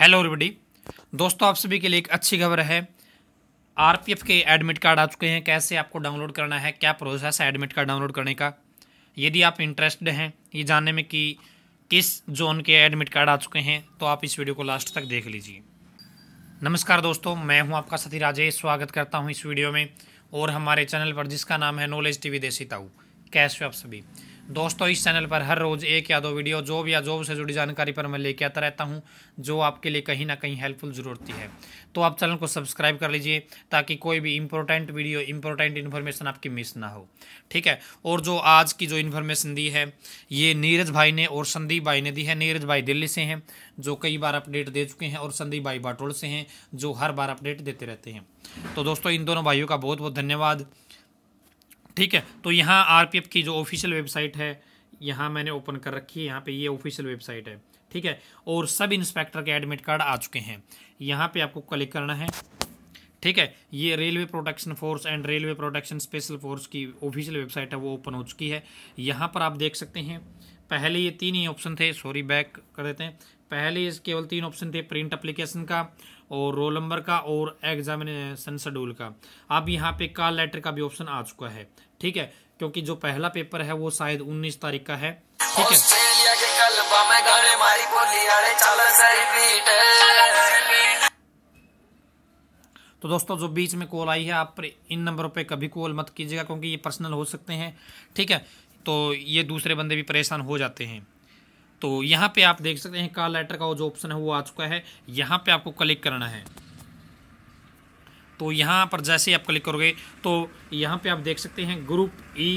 hello रिबडी दोस्तों आप सभी के लिए एक अच्छी खबर है आरपीएफ के एडमिट कार्ड आ चुके हैं कैसे आपको डाउनलोड करना है क्या प्रोसेस है एडमिट कार्ड डाउनलोड करने का यदि आप इंटरेस्टेड हैं ये जानने में कि किस जोन के एडमिट कार्ड आ चुके हैं तो आप इस वीडियो को लास्ट तक देख लीजिए नमस्कार दोस्तों मैं हूं आपका सती राजेश स्वागत करता हूं इस वीडियो में और हमारे चैनल पर जिसका नाम है नॉलेज टीवी देसी ताऊ कैश आप सभी दोस्तों इस चैनल पर हर रोज़ एक या दो वीडियो जॉब या जॉब से जुड़ी जानकारी पर मैं लेके आता रहता हूँ जो आपके लिए कहीं ना कहीं हेल्पफुल ज़रूरती है तो आप चैनल को सब्सक्राइब कर लीजिए ताकि कोई भी इंपॉर्टेंट वीडियो इंपॉर्टेंट इन्फॉर्मेशन आपकी मिस ना हो ठीक है और जो आज की जो इन्फॉर्मेशन दी है ये नीरज भाई ने और संदीप भाई ने दी है नीरज भाई दिल्ली से हैं जो कई बार अपडेट दे चुके हैं और संदीप भाई बाटोल से हैं जो हर बार अपडेट देते रहते हैं तो दोस्तों इन दोनों भाइयों का बहुत बहुत धन्यवाद ठीक है तो यहाँ आर की जो ऑफिशियल वेबसाइट है यहाँ मैंने ओपन कर रखी है यहाँ पे ये ऑफिशियल वेबसाइट है ठीक है और सब इंस्पेक्टर के एडमिट कार्ड आ चुके हैं यहाँ पे आपको क्लिक करना है ठीक है ये railway protection force and railway protection special force की ऑफिशियल वेबसाइट है वो ओपन हो चुकी है यहाँ पर आप देख सकते हैं पहले ये तीन ही ऑप्शन थे सॉरी बैक कर देते हैं पहले केवल तीन ऑप्शन थे प्रिंट अप्लीकेशन का और रोल नंबर का और एग्जामिनेशन शेड्यूल का अब यहाँ पे कॉल लेटर का भी ऑप्शन आ चुका है ठीक है क्योंकि जो पहला पेपर है वो शायद 19 तारीख का है ठीक है तो दोस्तों जो बीच में कॉल आई है आप इन नंबरों पे कभी कॉल मत कीजिएगा क्योंकि ये पर्सनल हो सकते हैं ठीक है तो ये दूसरे बंदे भी परेशान हो जाते हैं तो यहाँ पे आप देख सकते हैं कार लेटर का वो जो ऑप्शन है वो आ चुका है यहाँ पे आपको क्लिक करना है तो यहाँ पर जैसे ही आप क्लिक करोगे तो यहाँ पे आप देख सकते हैं group E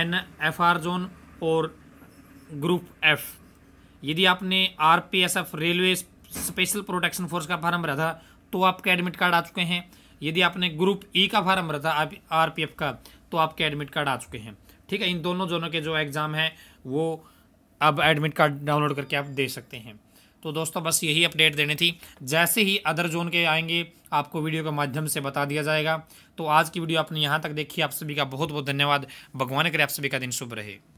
N F R zone और ग्रुप एफ यदि आपने R P S F railway special protection force का फार्म भरा था तो आपके एडमिट कार्ड आ चुके हैं यदि आपने ग्रुप ई e का फार्म भरा था आर पी एफ का तो आपके एडमिट कार्ड आ चुके हैं ठीक है इन दोनों जोनों के जो एग्ज़ाम है वो अब एडमिट कार्ड डाउनलोड करके आप दे सकते हैं तो दोस्तों बस यही अपडेट देनी थी जैसे ही अदर जोन के आएंगे आपको वीडियो के माध्यम से बता दिया जाएगा तो आज की वीडियो आपने यहाँ तक देखी आप सभी का बहुत बहुत धन्यवाद भगवान करे आप सभी का दिन शुभ रहे